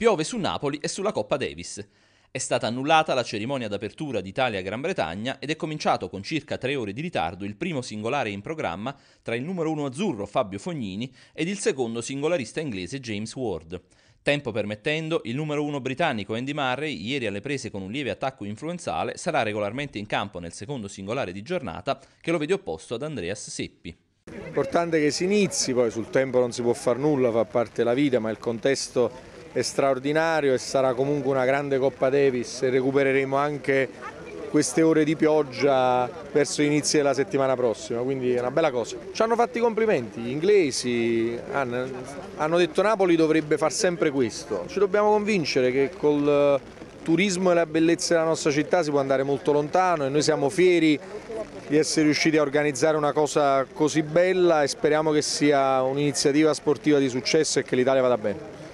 Piove su Napoli e sulla Coppa Davis. È stata annullata la cerimonia d'apertura d'Italia-Gran Bretagna ed è cominciato con circa tre ore di ritardo il primo singolare in programma tra il numero uno azzurro Fabio Fognini ed il secondo singolarista inglese James Ward. Tempo permettendo, il numero uno britannico Andy Murray, ieri alle prese con un lieve attacco influenzale, sarà regolarmente in campo nel secondo singolare di giornata che lo vede opposto ad Andreas Seppi. Importante che si inizi, poi sul tempo non si può fare nulla, fa parte la vita, ma il contesto è straordinario e sarà comunque una grande Coppa Davis e recupereremo anche queste ore di pioggia verso l'inizio della settimana prossima, quindi è una bella cosa. Ci hanno fatto i complimenti, gli inglesi hanno, hanno detto Napoli dovrebbe far sempre questo, ci dobbiamo convincere che col eh, turismo e la bellezza della nostra città si può andare molto lontano e noi siamo fieri di essere riusciti a organizzare una cosa così bella e speriamo che sia un'iniziativa sportiva di successo e che l'Italia vada bene.